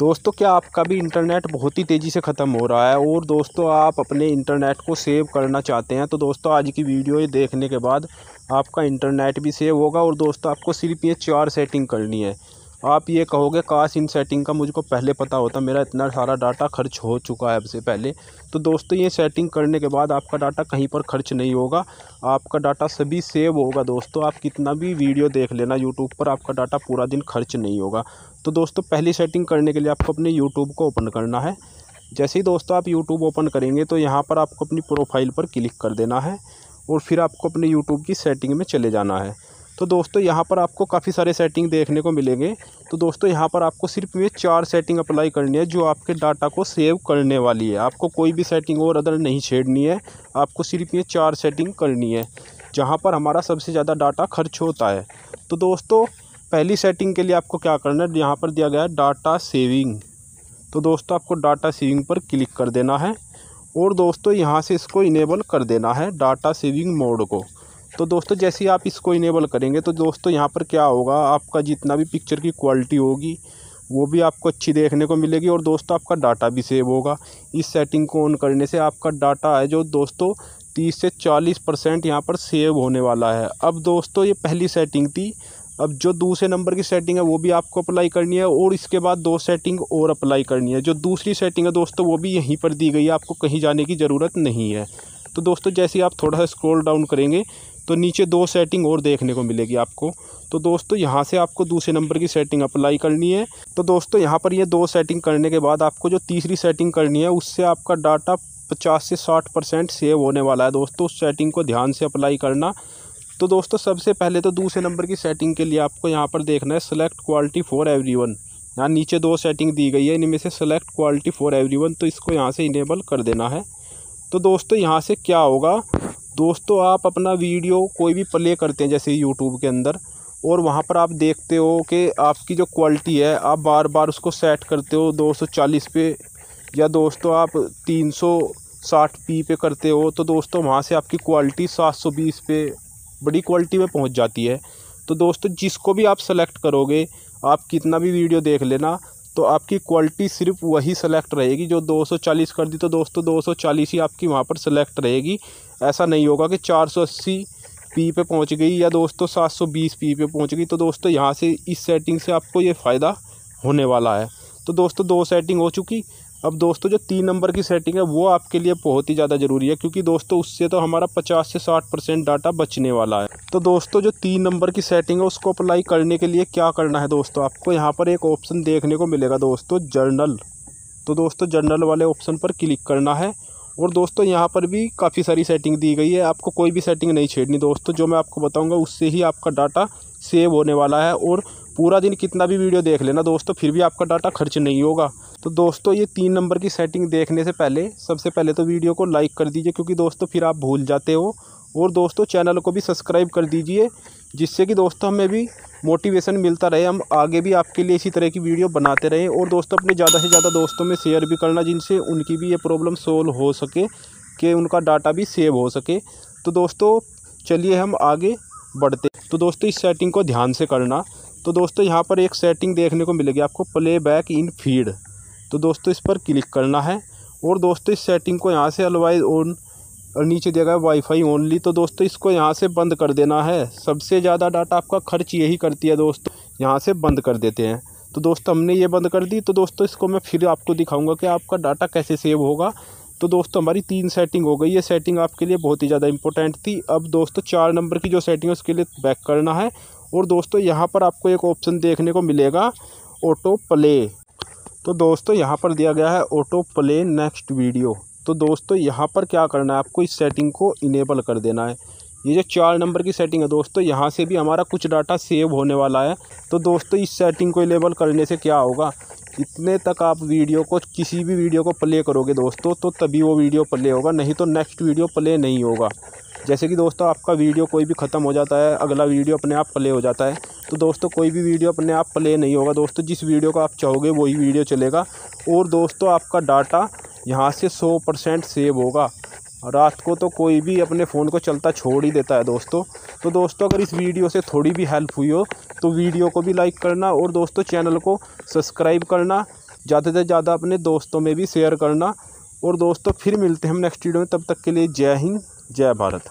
दोस्तों क्या आपका भी इंटरनेट बहुत ही तेज़ी से ख़त्म हो रहा है और दोस्तों आप अपने इंटरनेट को सेव करना चाहते हैं तो दोस्तों आज की वीडियो ये देखने के बाद आपका इंटरनेट भी सेव होगा और दोस्तों आपको सिर्फ ये चार सेटिंग करनी है आप ये कहोगे काश इन सेटिंग का मुझको पहले पता होता मेरा इतना सारा डाटा खर्च हो चुका है अब से पहले तो दोस्तों ये सेटिंग करने के बाद आपका डाटा कहीं पर खर्च नहीं होगा आपका डाटा सभी सेव होगा दोस्तों आप कितना भी वीडियो देख लेना यूट्यूब पर आपका डाटा पूरा दिन खर्च नहीं होगा तो दोस्तों पहली सेटिंग करने के लिए आपको अपने यूट्यूब को ओपन करना है जैसे ही दोस्तों आप यूट्यूब ओपन करेंगे तो यहाँ पर आपको अपनी प्रोफाइल पर क्लिक कर देना है और फिर आपको अपने यूट्यूब की सेटिंग में चले जाना है तो दोस्तों यहाँ पर आपको काफ़ी सारे सेटिंग देखने को मिलेंगे तो दोस्तों यहाँ पर आपको सिर्फ ये चार सेटिंग अप्लाई करनी है जो आपके डाटा को सेव करने वाली है आपको कोई भी सेटिंग और अदर नहीं छेड़नी है आपको सिर्फ ये चार सेटिंग करनी है जहाँ पर हमारा सबसे ज़्यादा डाटा खर्च होता है तो दोस्तों पहली सेटिंग के लिए आपको क्या करना है यहाँ पर दिया गया है डाटा सेविंग तो दोस्तों आपको डाटा सेविंग पर क्लिक कर देना है और दोस्तों यहाँ से इसको इनेबल कर देना है डाटा सेविंग मोड को तो दोस्तों जैसे ही आप इसको इनेबल करेंगे तो दोस्तों यहाँ पर क्या होगा आपका जितना भी पिक्चर की क्वालिटी होगी वो भी आपको अच्छी देखने को मिलेगी और दोस्तों आपका डाटा भी सेव होगा इस सेटिंग को ऑन करने से आपका डाटा है जो दोस्तों तीस से चालीस परसेंट यहाँ पर सेव होने वाला है अब दोस्तों ये पहली सेटिंग थी अब जो दूसरे नंबर की सेटिंग है वो भी आपको अप्लाई करनी है और इसके बाद दो सेटिंग और अप्लाई करनी है जो दूसरी सेटिंग है दोस्तों वो भी यहीं पर दी गई है आपको कहीं जाने की ज़रूरत नहीं है तो दोस्तों जैसे ही आप थोड़ा सा स्क्रॉल डाउन करेंगे तो नीचे दो सेटिंग और देखने को मिलेगी आपको तो दोस्तों यहाँ से आपको दूसरे नंबर की सेटिंग अप्लाई करनी है तो दोस्तों यहाँ पर ये यह दो सेटिंग करने के बाद आपको जो तीसरी सेटिंग करनी है उससे आपका डाटा पचास से साठ परसेंट सेव होने वाला है दोस्तों उस सेटिंग को ध्यान से अप्लाई करना तो दोस्तों सबसे पहले तो दूसरे नंबर की सेटिंग के लिए आपको यहाँ पर देखना है सेलेक्ट क्वालिटी फॉर वन यहाँ नीचे दो सेटिंग दी गई है इनमें से सेलेक्ट क्वालिटी फॉर वन तो इसको यहाँ से इनेबल कर देना है तो दोस्तों यहाँ से क्या होगा दोस्तों आप अपना वीडियो कोई भी प्ले करते हैं जैसे यूट्यूब के अंदर और वहाँ पर आप देखते हो कि आपकी जो क्वालिटी है आप बार बार उसको सेट करते हो 240 पे या दोस्तों आप 360 पी पे करते हो तो दोस्तों वहाँ से आपकी क्वालिटी 720 पे बड़ी क्वालिटी में पहुँच जाती है तो दोस्तों जिसको भी आप सेलेक्ट करोगे आप कितना भी वीडियो देख लेना तो आपकी क्वालिटी सिर्फ वही सेलेक्ट रहेगी जो 240 कर दी तो दोस्तों 240 ही आपकी वहाँ पर सेलेक्ट रहेगी ऐसा नहीं होगा कि 480 पी पे पहुंच गई या दोस्तों 720 पी पे पहुंच गई तो दोस्तों यहाँ से इस सेटिंग से आपको ये फ़ायदा होने वाला है तो दोस्तों दो सेटिंग हो चुकी अब दोस्तों जो तीन नंबर की सेटिंग है वो आपके लिए बहुत ही ज़्यादा ज़रूरी है क्योंकि दोस्तों उससे तो हमारा पचास से साठ परसेंट डाटा बचने वाला है तो दोस्तों जो तीन नंबर की सेटिंग है उसको अप्लाई करने के लिए क्या करना है दोस्तों आपको यहाँ पर एक ऑप्शन देखने को मिलेगा दोस्तों जर्नल तो दोस्तों जर्नल वाले ऑप्शन पर क्लिक करना है और दोस्तों यहाँ पर भी काफ़ी सारी सेटिंग दी गई है आपको कोई भी सेटिंग नहीं छेड़नी दोस्तों जो मैं आपको बताऊँगा उससे ही आपका डाटा सेव होने वाला है और पूरा दिन कितना भी वीडियो देख लेना दोस्तों फिर भी आपका डाटा खर्च नहीं होगा तो दोस्तों ये तीन नंबर की सेटिंग देखने से पहले सबसे पहले तो वीडियो को लाइक कर दीजिए क्योंकि दोस्तों फिर आप भूल जाते हो और दोस्तों चैनल को भी सब्सक्राइब कर दीजिए जिससे कि दोस्तों हमें भी मोटिवेशन मिलता रहे हम आगे भी आपके लिए इसी तरह की वीडियो बनाते रहें और दोस्तों अपने ज़्यादा से ज़्यादा दोस्तों में शेयर भी करना जिनसे उनकी भी ये प्रॉब्लम सोल्व हो सके कि उनका डाटा भी सेव हो सके तो दोस्तों चलिए हम आगे बढ़ते तो दोस्तों इस सेटिंग को ध्यान से करना तो दोस्तों यहाँ पर एक सेटिंग देखने को मिलेगी आपको प्ले बैक इन फीड तो दोस्तों इस पर क्लिक करना है और दोस्तों इस सेटिंग को यहाँ से अलवाइज ऑन और नीचे दिया गया वाईफाई ओनली तो दोस्तों इसको यहाँ से बंद कर देना है सबसे ज़्यादा डाटा आपका खर्च यही करती है दोस्तों यहाँ से बंद कर देते हैं तो दोस्तों हमने ये बंद कर दी तो दोस्तों इसको मैं फिर आपको दिखाऊंगा कि आपका डाटा कैसे सेव होगा तो दोस्तों हमारी तीन सेटिंग हो गई ये सेटिंग आपके लिए बहुत ही ज़्यादा इंपॉर्टेंट थी अब दोस्तों चार नंबर की जो सेटिंग है उसके लिए बैक करना है और दोस्तों यहाँ पर आपको एक ऑप्शन देखने को मिलेगा ऑटो प्ले तो दोस्तों यहाँ पर दिया गया है ऑटो प्ले नेक्स्ट वीडियो तो दोस्तों यहाँ पर क्या करना है आपको इस सेटिंग को इनेबल कर देना है ये जो चार नंबर की सेटिंग है दोस्तों यहाँ से भी हमारा कुछ डाटा सेव होने वाला है तो दोस्तों इस सेटिंग को इनेबल करने से क्या होगा इतने तक आप वीडियो को किसी भी वीडियो को प्ले करोगे दोस्तों तो तभी वो वीडियो प्ले होगा नहीं तो नेक्स्ट वीडियो प्ले नहीं होगा जैसे कि दोस्तों आपका वीडियो कोई भी ख़त्म हो जाता है अगला वीडियो अपने आप प्ले हो जाता है तो दोस्तों कोई भी वीडियो अपने आप प्ले नहीं होगा दोस्तों जिस वीडियो को आप चाहोगे वही वीडियो चलेगा और दोस्तों आपका डाटा यहाँ से सौ परसेंट सेव होगा रात को तो कोई भी अपने फ़ोन को चलता छोड़ ही देता है दोस्तों तो दोस्तों अगर इस वीडियो से थोड़ी भी हेल्प हुई हो तो वीडियो को भी लाइक करना और दोस्तों चैनल को सब्सक्राइब करना ज़्यादा से ज़्यादा अपने दोस्तों में भी शेयर करना और दोस्तों फिर मिलते हैं हम नेक्स्ट वीडियो में तब तक के लिए जय हिंद जय भारत